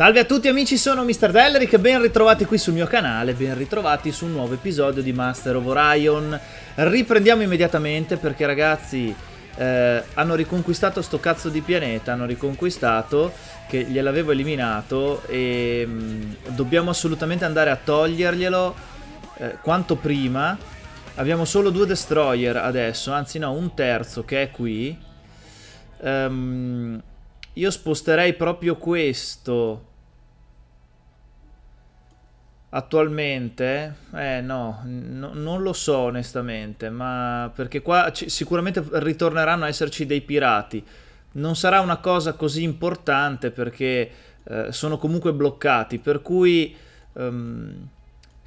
Salve a tutti amici, sono Mr. Delric, ben ritrovati qui sul mio canale, ben ritrovati su un nuovo episodio di Master of Orion. Riprendiamo immediatamente perché ragazzi eh, hanno riconquistato sto cazzo di pianeta, hanno riconquistato che gliel'avevo eliminato e mh, mm, dobbiamo assolutamente andare a toglierglielo eh, quanto prima. Abbiamo solo due destroyer adesso, anzi no, un terzo che è qui. Ehm... Um, io sposterei proprio questo Attualmente? Eh no, no, non lo so onestamente, ma perché qua ci, sicuramente ritorneranno a esserci dei pirati. Non sarà una cosa così importante perché eh, sono comunque bloccati, per cui ehm,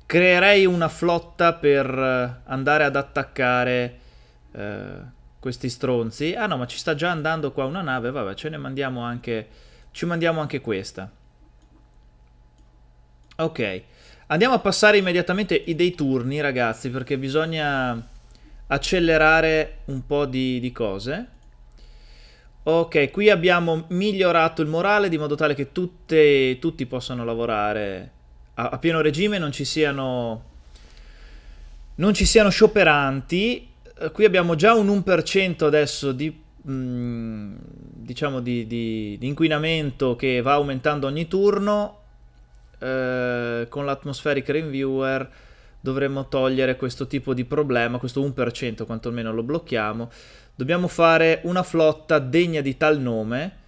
creerei una flotta per eh, andare ad attaccare eh, questi stronzi. Ah no, ma ci sta già andando qua una nave, vabbè, ce ne mandiamo anche, ci mandiamo anche questa. Ok. Andiamo a passare immediatamente dei turni, ragazzi, perché bisogna accelerare un po' di, di cose. Ok, qui abbiamo migliorato il morale di modo tale che tutte, tutti possano lavorare a, a pieno regime, non ci siano, non ci siano scioperanti. Eh, qui abbiamo già un 1% adesso di mm, diciamo di, di, di, inquinamento che va aumentando ogni turno eh, con l'atmospheric reviewer dovremmo togliere questo tipo di problema, questo 1% quantomeno lo blocchiamo. Dobbiamo fare una flotta degna di tal nome.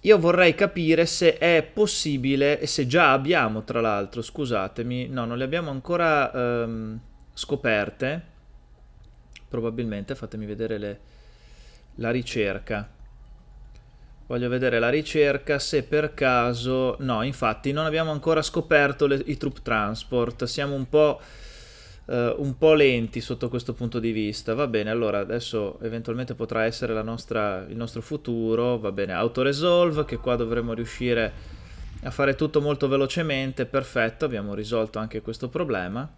Io vorrei capire se è possibile, e se già abbiamo tra l'altro, scusatemi, no, non le abbiamo ancora ehm, scoperte, probabilmente, fatemi vedere le, la ricerca. Voglio vedere la ricerca se per caso... No, infatti non abbiamo ancora scoperto le... i troop transport, siamo un po', eh, un po', lenti sotto questo punto di vista. Va bene, allora adesso eventualmente potrà essere nostra... il nostro futuro, va bene, autoresolve che qua dovremmo riuscire a fare tutto molto velocemente, perfetto, abbiamo risolto anche questo problema.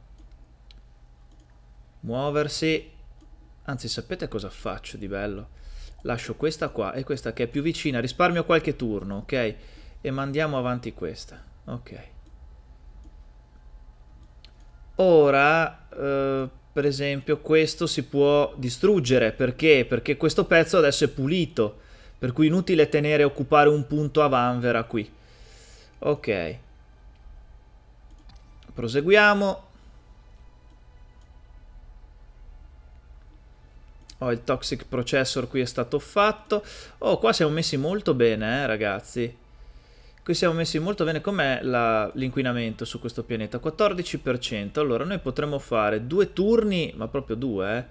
Muoversi, anzi sapete cosa faccio di bello? lascio questa qua e questa che è più vicina, risparmio qualche turno, ok? E mandiamo avanti questa, ok. Ora, eh, per esempio, questo si può distruggere, perché? Perché questo pezzo adesso è pulito, per cui inutile tenere occupare un punto a Vanvera qui. Ok. Proseguiamo Oh, il toxic processor qui è stato fatto. Oh, qua siamo messi molto bene, eh, ragazzi. Qui siamo messi molto bene. Com'è l'inquinamento su questo pianeta? 14%. Allora, noi potremmo fare due turni, ma proprio due,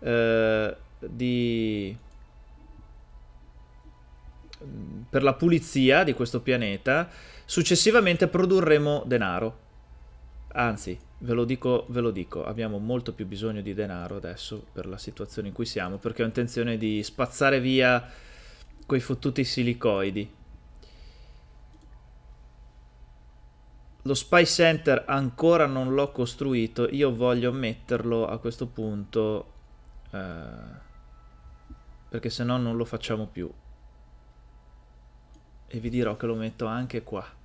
eh, eh, di... Mm, per la pulizia di questo pianeta. Successivamente produrremo denaro. Anzi, Ve lo, dico, ve lo dico, abbiamo molto più bisogno di denaro adesso per la situazione in cui siamo, perché ho intenzione di spazzare via quei fottuti silicoidi. Lo Spy Center ancora non l'ho costruito, io voglio metterlo a questo punto, eh, perché se no non lo facciamo più. E vi dirò che lo metto anche qua.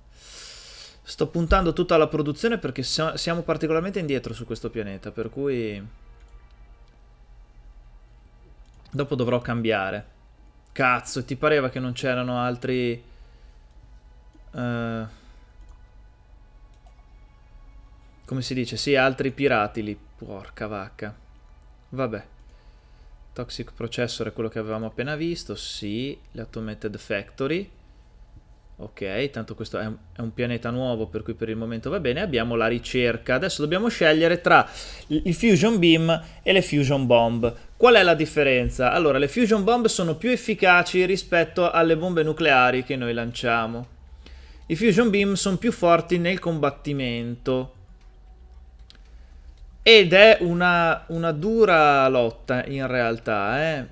Sto puntando tutta la produzione perché siamo particolarmente indietro su questo pianeta, per cui... Dopo dovrò cambiare. Cazzo, ti pareva che non c'erano altri... Uh... Come si dice? Sì, altri pirati lì. Porca vacca. Vabbè. Toxic Processor è quello che avevamo appena visto, sì. L'Automated Factory. Ok, tanto questo è un, è un, pianeta nuovo, per cui per il momento va bene. Abbiamo la ricerca. Adesso dobbiamo scegliere tra i Fusion Beam e le Fusion Bomb. Qual è la differenza? Allora, le Fusion Bomb sono più efficaci rispetto alle bombe nucleari che noi lanciamo. I Fusion Beam sono più forti nel combattimento. Ed è una, una dura lotta, in realtà, eh.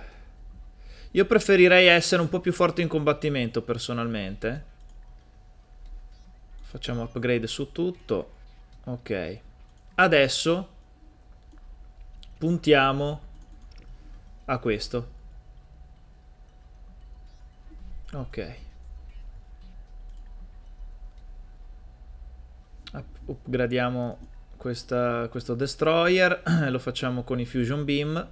Uh... Io preferirei essere un po' più forte in combattimento personalmente. Facciamo upgrade su tutto. Ok. Adesso puntiamo a questo. Ok. Upgradiamo questa, questo destroyer, lo facciamo con i fusion beam.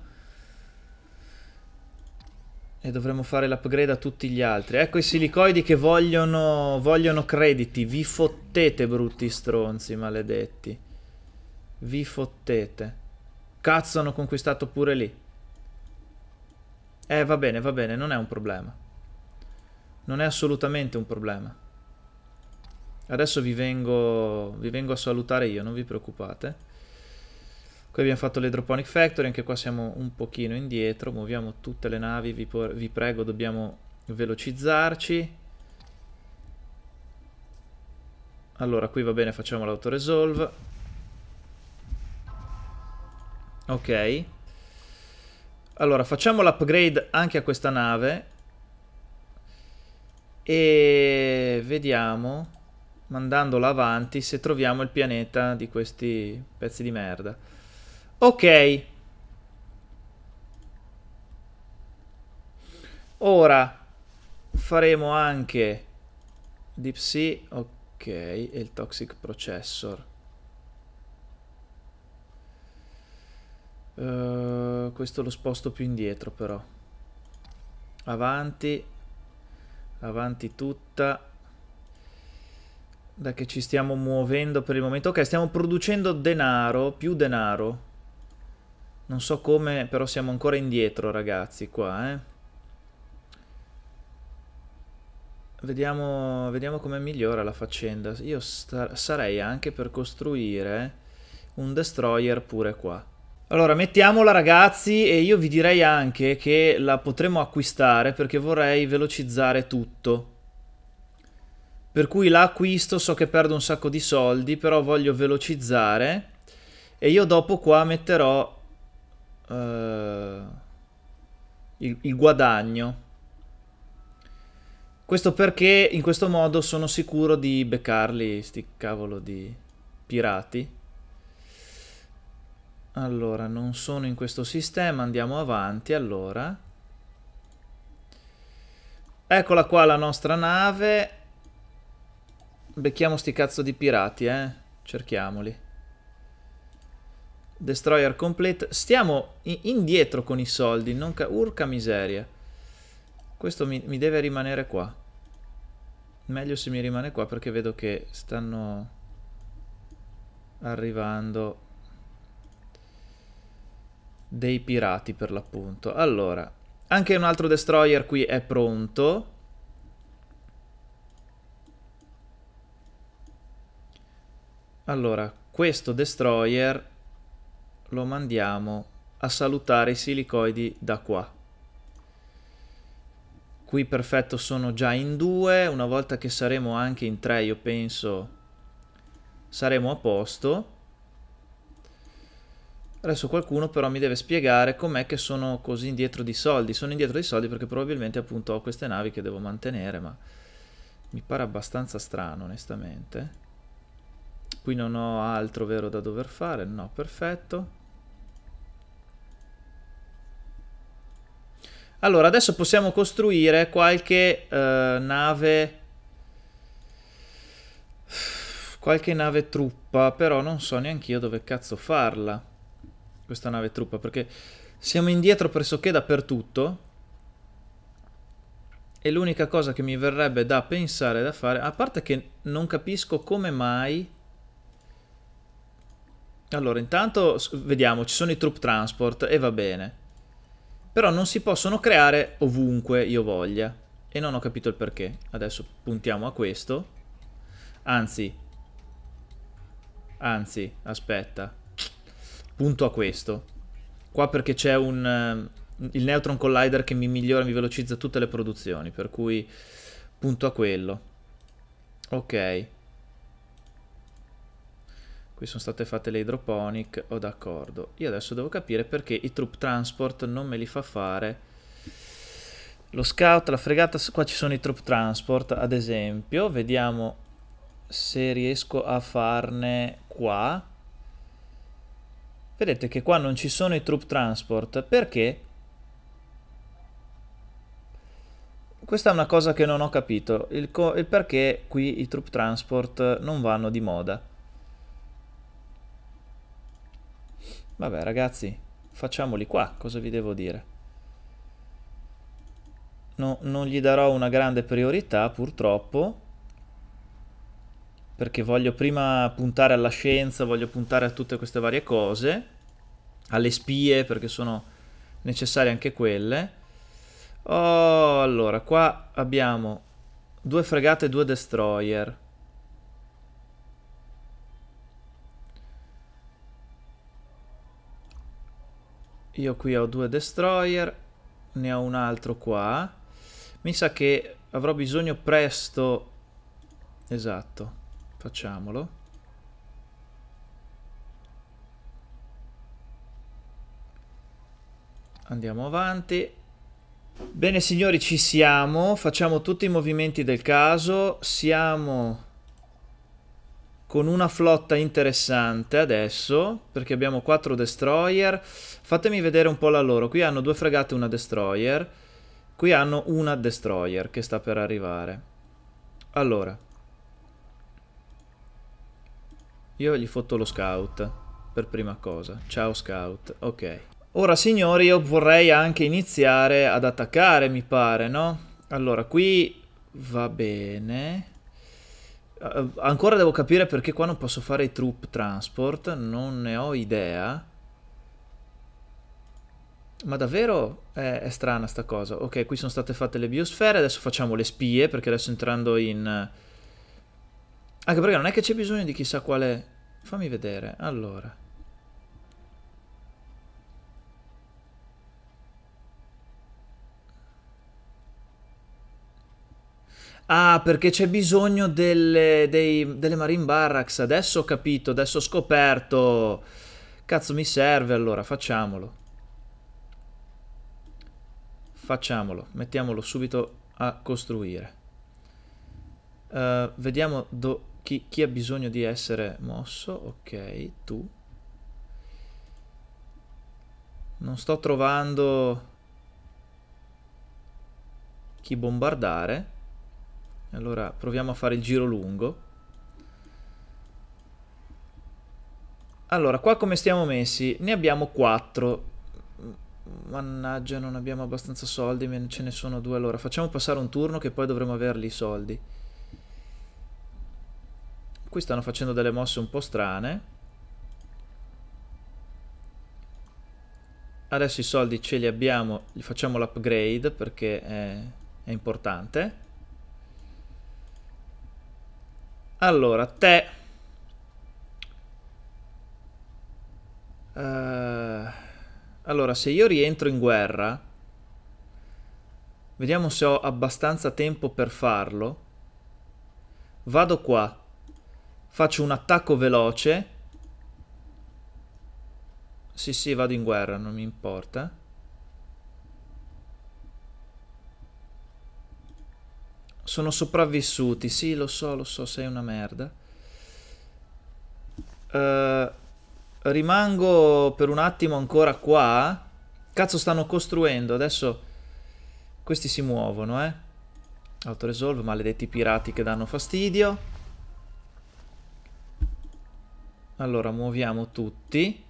E dovremmo fare l'upgrade a tutti gli altri. Ecco i silicoidi che vogliono, vogliono crediti. Vi fottete, brutti stronzi, maledetti. Vi fottete. Cazzo, hanno conquistato pure lì. Eh, va bene, va bene, non è un problema. Non è assolutamente un problema. Adesso vi vengo, vi vengo a salutare io, non vi preoccupate. Qui abbiamo fatto l'Hydroponic Factory, anche qua siamo un pochino indietro, muoviamo tutte le navi, vi, vi prego dobbiamo velocizzarci. Allora, qui va bene, facciamo l'autoresolve. Ok. Allora, facciamo l'upgrade anche a questa nave. E vediamo, mandandola avanti, se troviamo il pianeta di questi pezzi di merda. Ok. Ora faremo anche DeepSea, ok, e il Toxic Processor. Uh, questo lo sposto più indietro però. Avanti, avanti tutta. Da che ci stiamo muovendo per il momento. Ok, stiamo producendo denaro, più denaro. Non so come, però siamo ancora indietro, ragazzi, qua, eh. Vediamo, vediamo come migliora la faccenda. Io sarei anche per costruire un destroyer pure qua. Allora, mettiamola ragazzi e io vi direi anche che la potremo acquistare perché vorrei velocizzare tutto. Per cui l'acquisto, so che perdo un sacco di soldi, però voglio velocizzare e io dopo qua metterò eh, il, il guadagno. Questo perché in questo modo sono sicuro di beccarli, sti cavolo di pirati. Allora, non sono in questo sistema, andiamo avanti, allora. Eccola qua la nostra nave. Becchiamo sti cazzo di pirati, eh. Cerchiamoli. Destroyer complete. Stiamo indietro con i soldi. Non urca miseria. Questo mi, mi deve rimanere qua. Meglio se mi rimane qua perché vedo che stanno arrivando dei pirati per l'appunto. Allora, anche un altro destroyer qui è pronto. Allora, questo destroyer lo mandiamo a salutare i silicoidi da qua. Qui perfetto sono già in due, una volta che saremo anche in tre io penso saremo a posto. Adesso qualcuno però mi deve spiegare com'è che sono così indietro di soldi. Sono indietro di soldi perché probabilmente appunto ho queste navi che devo mantenere, ma mi pare abbastanza strano onestamente. Qui non ho altro vero da dover fare, no, perfetto. Allora, adesso possiamo costruire qualche uh, nave... Qualche nave truppa, però non so neanche io dove cazzo farla. Questa nave truppa, perché siamo indietro pressoché dappertutto. E l'unica cosa che mi verrebbe da pensare da fare, a parte che non capisco come mai... Allora, intanto vediamo, ci sono i troop transport e va bene però non si possono creare ovunque io voglia. E non ho capito il perché. Adesso puntiamo a questo. Anzi, anzi, aspetta. Punto a questo. Qua perché c'è un... Uh, il Neutron Collider che mi migliora, mi velocizza tutte le produzioni, per cui punto a quello. Ok qui sono state fatte le hydroponic, o oh, d'accordo. Io adesso devo capire perché i troop transport non me li fa fare. Lo scout, la fregata, qua ci sono i troop transport ad esempio, vediamo se riesco a farne qua. Vedete che qua non ci sono i troop transport, perché? Questa è una cosa che non ho capito, il, il perché qui i troop transport non vanno di moda. Vabbè ragazzi, facciamoli qua, cosa vi devo dire? No, non gli darò una grande priorità purtroppo, perché voglio prima puntare alla scienza, voglio puntare a tutte queste varie cose, alle spie perché sono necessarie anche quelle. Oh, allora, qua abbiamo due fregate e due destroyer. Io qui ho due destroyer, ne ho un altro qua. Mi sa che avrò bisogno presto... Esatto, facciamolo. Andiamo avanti. Bene signori, ci siamo. Facciamo tutti i movimenti del caso. Siamo con una flotta interessante adesso, perché abbiamo quattro destroyer. Fatemi vedere un po' la loro. Qui hanno due fregate e una destroyer. Qui hanno una destroyer che sta per arrivare. Allora. Io gli fotto lo scout per prima cosa. Ciao scout. Ok. Ora signori io vorrei anche iniziare ad attaccare mi pare, no? Allora qui va bene. Uh, ancora devo capire perché qua non posso fare i troop transport, non ne ho idea. Ma davvero è, è strana sta cosa. Ok, qui sono state fatte le biosfere, adesso facciamo le spie, perché adesso entrando in... Eh, Anche perché non è che c'è bisogno di chissà quale... Fammi vedere, allora... Ah, perché c'è bisogno delle, dei, delle Marine Barracks. Adesso ho capito, adesso ho scoperto. Cazzo, mi serve allora, facciamolo. Facciamolo, mettiamolo subito a costruire. Uh, vediamo do, chi, chi ha bisogno di essere mosso. Ok, tu. Non sto trovando chi bombardare. Allora proviamo a fare il giro lungo. Allora, qua come stiamo messi? Ne abbiamo 4. Mannaggia, non abbiamo abbastanza soldi, ce ne sono due. Allora, facciamo passare un turno che poi dovremo averli i soldi. Qui stanno facendo delle mosse un po' strane. Adesso i soldi ce li abbiamo, gli facciamo l'upgrade perché è, è importante. Allora, te... Uh, allora, se io rientro in guerra... Vediamo se ho abbastanza tempo per farlo. Vado qua. Faccio un attacco veloce. Sì, sì, vado in guerra, non mi importa. Sono sopravvissuti, sì, lo so, lo so, sei una merda. Uh, rimango per un attimo ancora qua. Cazzo, stanno costruendo, adesso questi si muovono, eh. Autoresolve, maledetti pirati che danno fastidio. Allora, muoviamo tutti.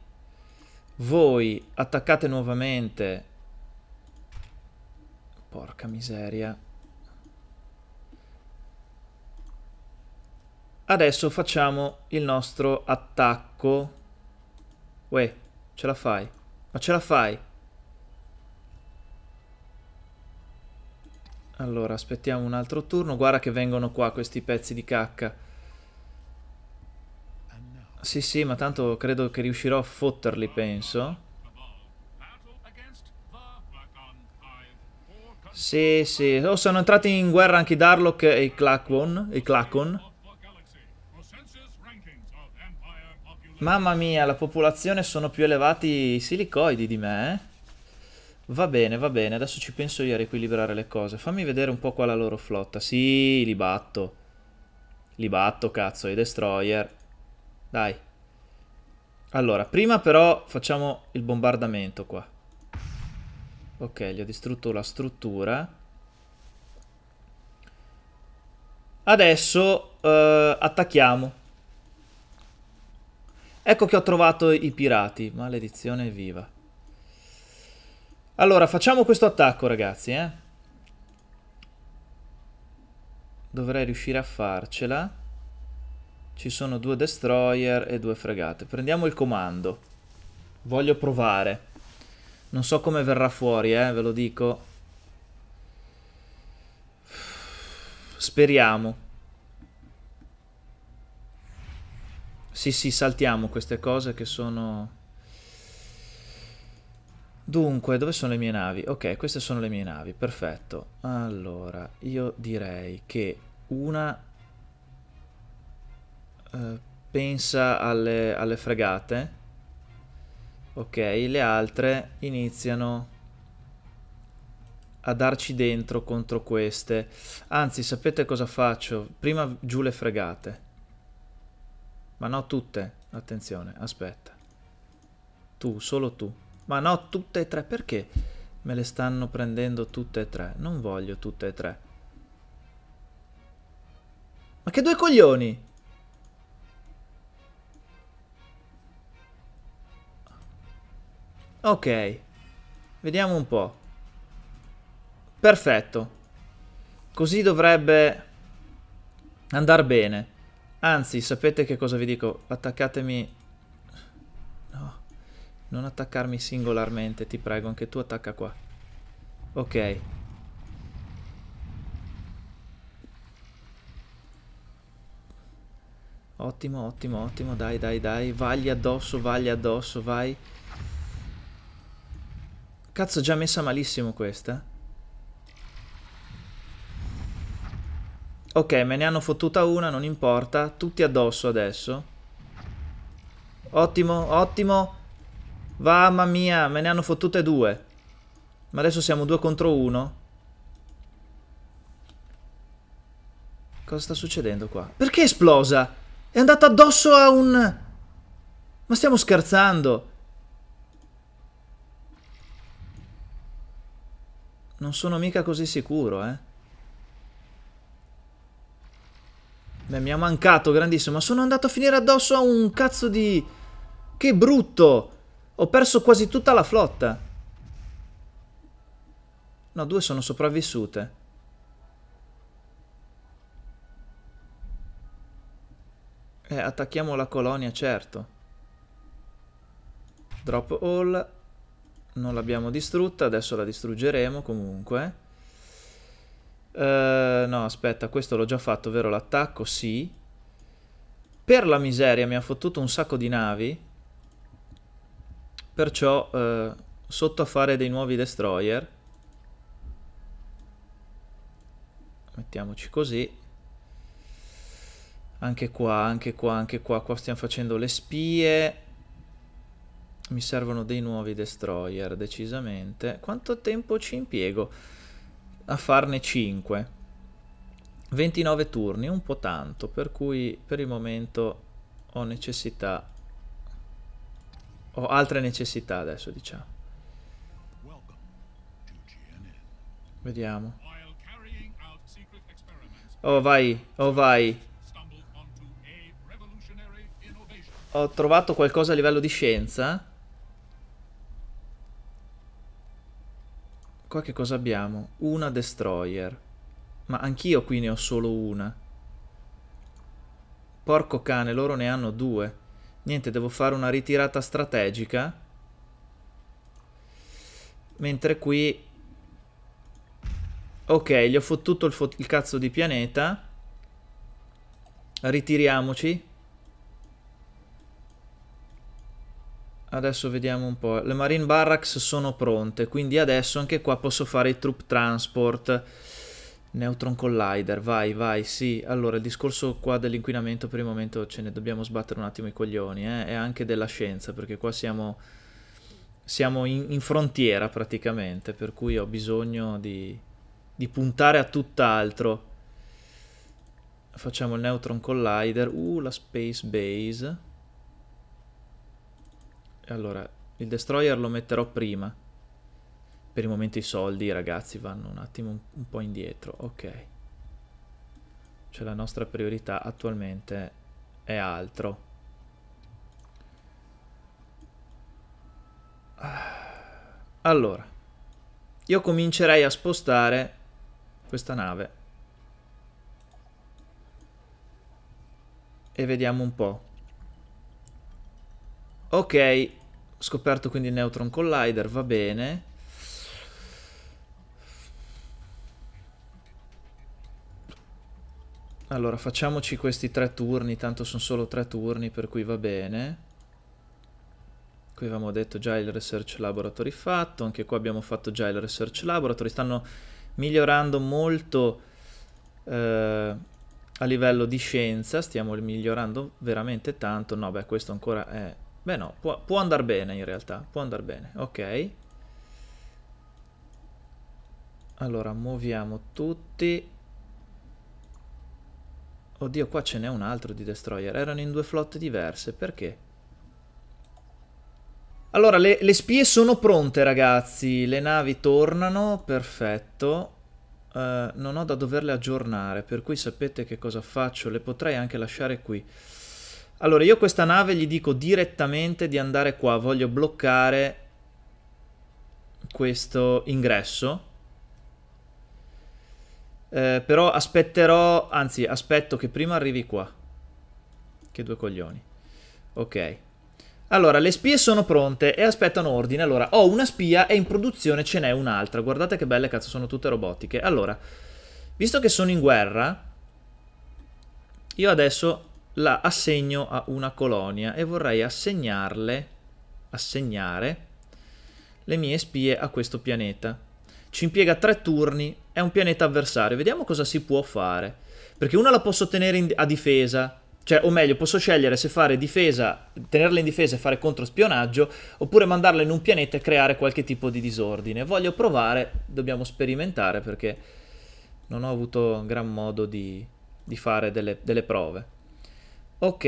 Voi attaccate nuovamente. Porca miseria. Adesso facciamo il nostro attacco. Uè, ce la fai. Ma ce la fai. Allora, aspettiamo un altro turno. Guarda che vengono qua questi pezzi di cacca. Sì, sì, ma tanto credo che riuscirò a fotterli, penso. Sì, sì. Oh, sono entrati in guerra anche i Darlock e i Clackwon. I Clacon. Mamma mia, la popolazione sono più elevati i silicoidi di me, eh? Va bene, va bene, adesso ci penso io a riequilibrare le cose. Fammi vedere un po' qua la loro flotta. Sì, li batto. Li batto, cazzo, i destroyer. Dai. Allora, prima però facciamo il bombardamento qua. Ok, gli ho distrutto la struttura. Adesso eh, attacchiamo. Ecco che ho trovato i pirati. Maledizione viva. Allora, facciamo questo attacco, ragazzi, eh. Dovrei riuscire a farcela. Ci sono due destroyer e due fregate. Prendiamo il comando. Voglio provare. Non so come verrà fuori, eh, ve lo dico. Speriamo. Sì, sì, saltiamo queste cose che sono... Dunque, dove sono le mie navi? Ok, queste sono le mie navi, perfetto. Allora, io direi che una... Eh, pensa alle, alle fregate. Ok, le altre iniziano a darci dentro contro queste. Anzi, sapete cosa faccio? Prima giù le fregate. Ma no tutte, attenzione, aspetta. Tu, solo tu. Ma no, tutte e tre, perché me le stanno prendendo tutte e tre? Non voglio tutte e tre. Ma che due coglioni! Ok, vediamo un po'. Perfetto. Così dovrebbe andare bene. Anzi, sapete che cosa vi dico? Attaccatemi... No, non attaccarmi singolarmente, ti prego, anche tu attacca qua. Ok. Ottimo, ottimo, ottimo, dai, dai, dai, vagli addosso, vagli addosso, vai. Cazzo, già messa malissimo questa. Ok, me ne hanno fottuta una, non importa. Tutti addosso adesso. Ottimo, ottimo. Mamma mia, me ne hanno fottute due. Ma adesso siamo due contro uno. Cosa sta succedendo qua? Perché è esplosa? È andata addosso a un... Ma stiamo scherzando. Non sono mica così sicuro, eh. mi ha mancato grandissimo, ma sono andato a finire addosso a un cazzo di... Che brutto! Ho perso quasi tutta la flotta. No, due sono sopravvissute. Eh, attacchiamo la colonia, certo. Drop all. Non l'abbiamo distrutta, adesso la distruggeremo comunque. Uh, no, aspetta, questo l'ho già fatto, vero? L'attacco, sì. Per la miseria mi ha fottuto un sacco di navi. Perciò uh, sotto a fare dei nuovi destroyer. Mettiamoci così. Anche qua, anche qua, anche qua. Qua stiamo facendo le spie. Mi servono dei nuovi destroyer, decisamente. Quanto tempo ci impiego? a farne 5. 29 turni, un po' tanto, per cui per il momento ho necessità, ho altre necessità adesso diciamo. Vediamo. Oh vai, oh vai. Ho trovato qualcosa a livello di scienza? Qua che cosa abbiamo? Una destroyer. Ma anch'io qui ne ho solo una. Porco cane, loro ne hanno due. Niente, devo fare una ritirata strategica. Mentre qui... Ok, gli ho fottuto il, fo il cazzo di pianeta. Ritiriamoci. Adesso vediamo un po'. Le Marine Barracks sono pronte, quindi adesso anche qua posso fare i troop transport. Neutron Collider, vai, vai, sì. Allora, il discorso qua dell'inquinamento per il momento ce ne dobbiamo sbattere un attimo i coglioni, eh? E anche della scienza, perché qua siamo, siamo in, in frontiera praticamente, per cui ho bisogno di, di puntare a tutt'altro. Facciamo il Neutron Collider, uh, la Space Base. Allora, il destroyer lo metterò prima. Per il momento i soldi, ragazzi, vanno un attimo un, un po' indietro. Ok. Cioè la nostra priorità attualmente è altro. Ah. Allora, io comincerei a spostare questa nave. E vediamo un po'. Ok, ho scoperto quindi il Neutron Collider, va bene. Allora, facciamoci questi tre turni, tanto sono solo tre turni, per cui va bene. Qui avevamo detto già il Research Laboratory fatto, anche qua abbiamo fatto già il Research Laboratory. Stanno migliorando molto eh, a livello di scienza, stiamo migliorando veramente tanto. No, beh, questo ancora è Beh no, può, può andare bene in realtà, può andare bene, ok. Allora, muoviamo tutti. Oddio, qua ce n'è un altro di destroyer, erano in due flotte diverse, perché? Allora, le, le spie sono pronte ragazzi, le navi tornano, perfetto. Uh, non ho da doverle aggiornare, per cui sapete che cosa faccio, le potrei anche lasciare qui. Allora, io questa nave gli dico direttamente di andare qua, voglio bloccare questo ingresso. Eh, però aspetterò, anzi aspetto che prima arrivi qua. Che due coglioni. Ok. Allora, le spie sono pronte e aspettano ordine. Allora, ho una spia e in produzione ce n'è un'altra. Guardate che belle, cazzo, sono tutte robotiche. Allora, visto che sono in guerra, io adesso la assegno a una colonia e vorrei assegnarle, assegnare le mie spie a questo pianeta. Ci impiega tre turni, è un pianeta avversario, vediamo cosa si può fare. Perché una la posso tenere a difesa, cioè, o meglio, posso scegliere se fare difesa, tenerla in difesa e fare controspionaggio, oppure mandarla in un pianeta e creare qualche tipo di disordine. Voglio provare, dobbiamo sperimentare perché non ho avuto gran modo di, di fare delle, delle prove. Ok,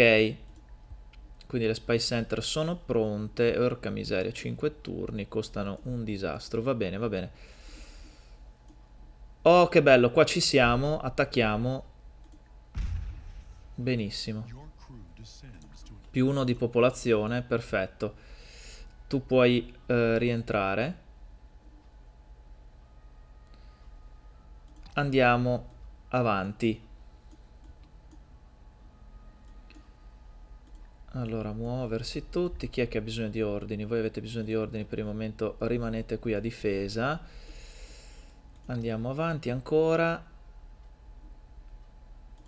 quindi le Spy Center sono pronte, orca miseria, 5 turni, costano un disastro, va bene, va bene. Oh, che bello, qua ci siamo, attacchiamo. Benissimo. Più uno di popolazione, perfetto. Tu puoi eh, rientrare. Andiamo avanti. Allora, muoversi tutti. Chi è che ha bisogno di ordini? Voi avete bisogno di ordini per il momento, rimanete qui a difesa. Andiamo avanti ancora.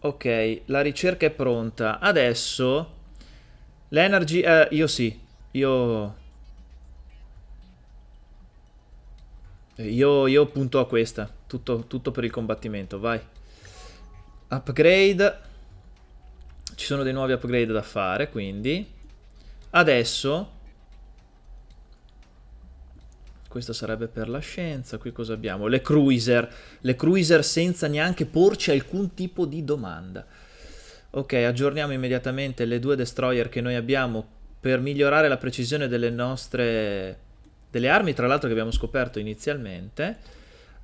Ok, la ricerca è pronta. Adesso l'energy... Eh, io sì, io... Io, io punto a questa. Tutto, tutto per il combattimento, vai. Upgrade. Ci sono dei nuovi upgrade da fare, quindi. Adesso... Questa sarebbe per la scienza. Qui cosa abbiamo? Le cruiser. Le cruiser senza neanche porci alcun tipo di domanda. Ok, aggiorniamo immediatamente le due destroyer che noi abbiamo per migliorare la precisione delle nostre... delle armi, tra l'altro che abbiamo scoperto inizialmente.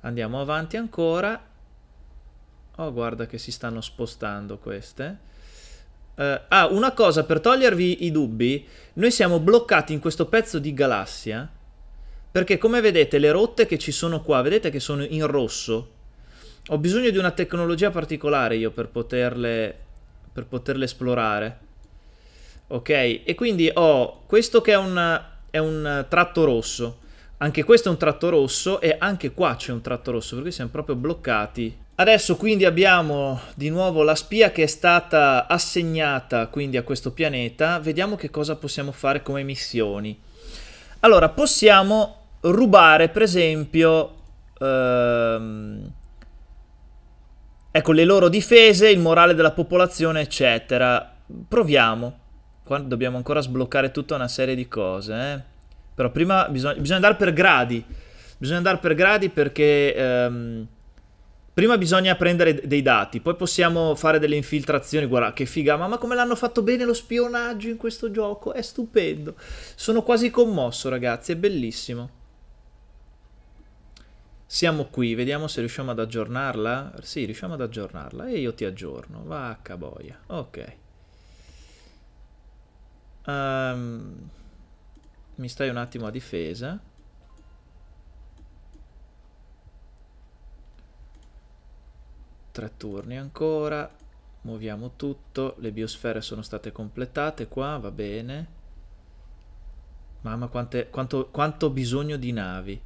Andiamo avanti ancora. Oh, guarda che si stanno spostando queste. Uh, ah, una cosa per togliervi i dubbi, noi siamo bloccati in questo pezzo di galassia perché come vedete le rotte che ci sono qua, vedete che sono in rosso. Ho bisogno di una tecnologia particolare io per poterle, per poterle esplorare. Ok, e quindi ho questo che è un, è un tratto rosso. Anche questo è un tratto rosso e anche qua c'è un tratto rosso, perché siamo proprio bloccati Adesso quindi abbiamo di nuovo la spia che è stata assegnata quindi a questo pianeta, vediamo che cosa possiamo fare come missioni. Allora, possiamo rubare per esempio ehm, ecco, le loro difese, il morale della popolazione eccetera. Proviamo, qua dobbiamo ancora sbloccare tutta una serie di cose, eh? però prima bisogna, bisogna andare per gradi, bisogna andare per gradi perché... Ehm, prima bisogna prendere dei dati, poi possiamo fare delle infiltrazioni, guarda che figa, ma, ma come l'hanno fatto bene lo spionaggio in questo gioco, è stupendo, sono quasi commosso ragazzi, è bellissimo. Siamo qui, vediamo se riusciamo ad aggiornarla, sì riusciamo ad aggiornarla e io ti aggiorno, vacca boia, ok. Um, mi stai un attimo a difesa. Tre turni ancora. Muoviamo tutto. Le biosfere sono state completate qua, va bene. Mamma, quante, quanto, quanto bisogno di navi.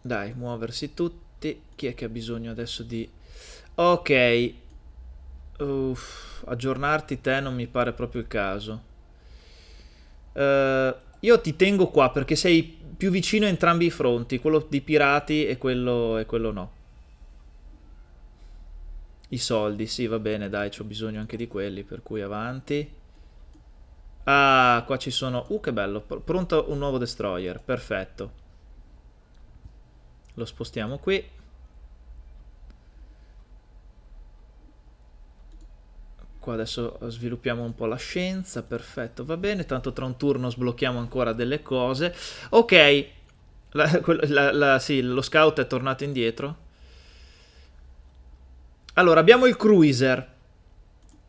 Dai, muoversi tutti. Chi è che ha bisogno adesso di... Ok. Uff, aggiornarti te non mi pare proprio il caso. Uh, io ti tengo qua perché sei più vicino a entrambi i fronti, quello di pirati e quello, e quello no. I soldi, sì, va bene, dai, ho bisogno anche di quelli, per cui avanti. Ah, qua ci sono... Uh, che bello, pr pronto un nuovo destroyer, perfetto. Lo spostiamo qui. Qua adesso eh, sviluppiamo un po' la scienza, perfetto, va bene, tanto tra un turno sblocchiamo ancora delle cose. Ok, la, la, la, sì, lo scout è tornato indietro. Allora, abbiamo il cruiser.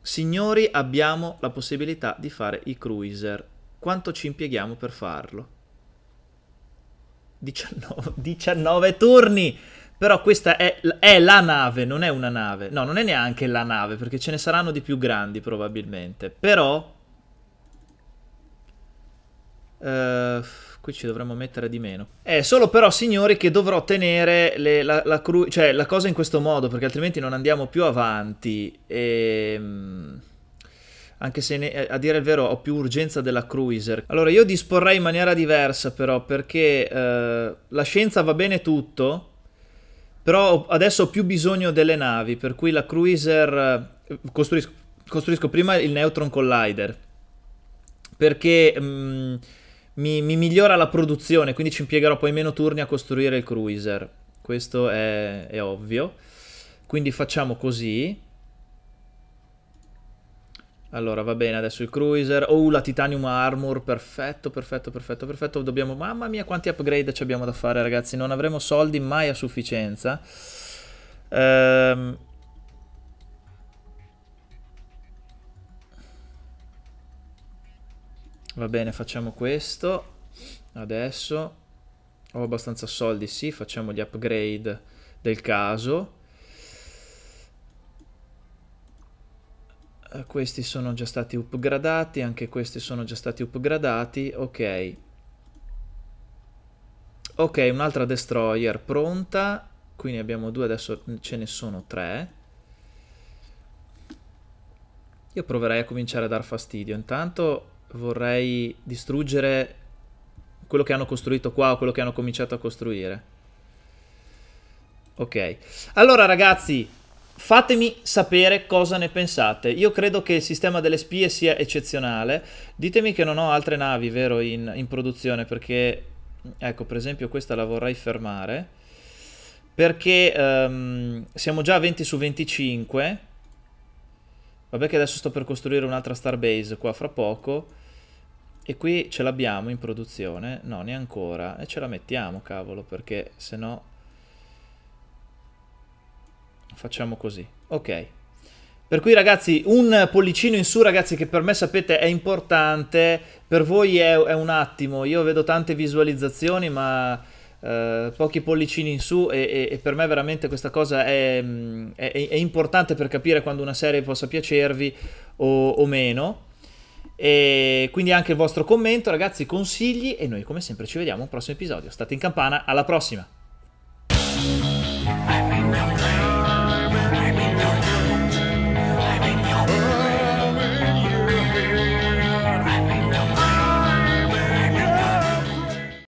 Signori, abbiamo la possibilità di fare i cruiser. Quanto ci impieghiamo per farlo? 19, 19 turni! Però questa è, è, la nave, non è una nave. No, non è neanche la nave, perché ce ne saranno di più grandi probabilmente. Però... Uh, qui ci dovremmo mettere di meno. È solo però, signori, che dovrò tenere le, la, la, cru- cioè, la cosa in questo modo, perché altrimenti non andiamo più avanti. E... Ehm, anche se ne, a dire il vero ho più urgenza della cruiser. Allora io disporrei in maniera diversa però perché uh, la scienza va bene tutto, però adesso ho più bisogno delle navi, per cui la cruiser eh, costruisco, costruisco prima il Neutron Collider, perché mh, mm, mi, mi, migliora la produzione, quindi ci impiegherò poi meno turni a costruire il cruiser. Questo è, è ovvio. Quindi facciamo così. Allora, va bene, adesso il cruiser. Oh, la titanium armor, perfetto, perfetto, perfetto, perfetto. Dobbiamo... Mamma mia, quanti upgrade ci abbiamo da fare, ragazzi. Non avremo soldi mai a sufficienza. Ehm... Va bene, facciamo questo. Adesso ho abbastanza soldi, sì, facciamo gli upgrade del caso. Eh, questi sono già stati upgradati, anche questi sono già stati upgradati, ok. Ok, un'altra destroyer pronta, qui ne abbiamo due, adesso ce ne sono tre. Io proverei a cominciare a dar fastidio, intanto vorrei distruggere quello che hanno costruito qua o quello che hanno cominciato a costruire. Ok, allora ragazzi, Fatemi sapere cosa ne pensate. Io credo che il sistema delle spie sia eccezionale. Ditemi che non ho altre navi, vero, in, in produzione, perché, ecco, per esempio questa la vorrei fermare, perché um, siamo già a 20 su 25. Vabbè che adesso sto per costruire un'altra starbase qua fra poco. E qui ce l'abbiamo in produzione? No, neanche ancora. E ce la mettiamo, cavolo, perché se no facciamo così. Ok. Per cui ragazzi, un pollicino in su ragazzi che per me sapete è importante, per voi è, è un attimo, io vedo tante visualizzazioni ma eh, pochi pollicini in su e, e, e, per me veramente questa cosa è, mm, è, è, importante per capire quando una serie possa piacervi o, o meno. E quindi anche il vostro commento ragazzi, consigli e noi come sempre ci vediamo al prossimo episodio. State in campana, alla prossima!